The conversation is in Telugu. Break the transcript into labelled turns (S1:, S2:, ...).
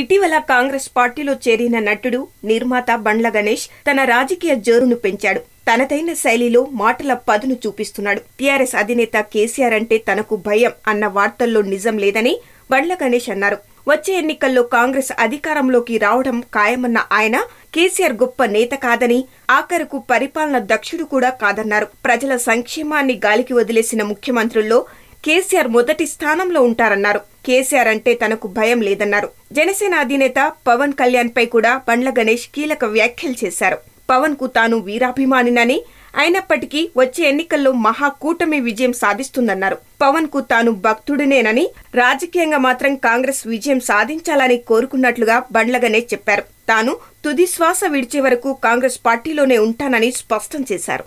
S1: ఇటీవల కాంగ్రెస్ పార్టీలో చేరిన నటుడు నిర్మాత బండ్ల గణేష్ తన రాజకీయ జోరును పెంచాడు తనదైన శైలిలో మాటల పదును చూపిస్తున్నాడు టీఆర్ఎస్ అధినేత కేసీఆర్ అంటే తనకు భయం అన్న వార్తల్లో నిజం లేదని బండ్ల గణేష్ అన్నారు వచ్చే ఎన్నికల్లో కాంగ్రెస్ అధికారంలోకి రావడం ఖాయమన్న ఆయన కేసీఆర్ గొప్ప నేత కాదని ఆఖరుకు పరిపాలన దక్షుడు కూడా కాదన్నారు ప్రజల సంక్షేమాన్ని గాలికి వదిలేసిన ముఖ్యమంత్రుల్లో కేసీఆర్ మొదటి స్థానంలో ఉంటారన్నారు కేసీఆర్ అంటే తనకు భయం లేదన్నారు జనసేన అధినేత పవన్ కళ్యాణ్పై కూడా బండ్ల గణేష్ కీలక వ్యాఖ్యలు చేశారు పవన్ కు తాను వీరాభిమానినని అయినప్పటికీ వచ్చే ఎన్నికల్లో మహా కూటమి విజయం సాధిస్తుందన్నారు పవన్ కు తాను భక్తుడినేనని రాజకీయంగా మాత్రం కాంగ్రెస్ విజయం సాధించాలని కోరుకున్నట్లుగా గణేష్ చెప్పారు తాను తుది శ్వాస విడిచే వరకు కాంగ్రెస్ పార్టీలోనే ఉంటానని స్పష్టం చేశారు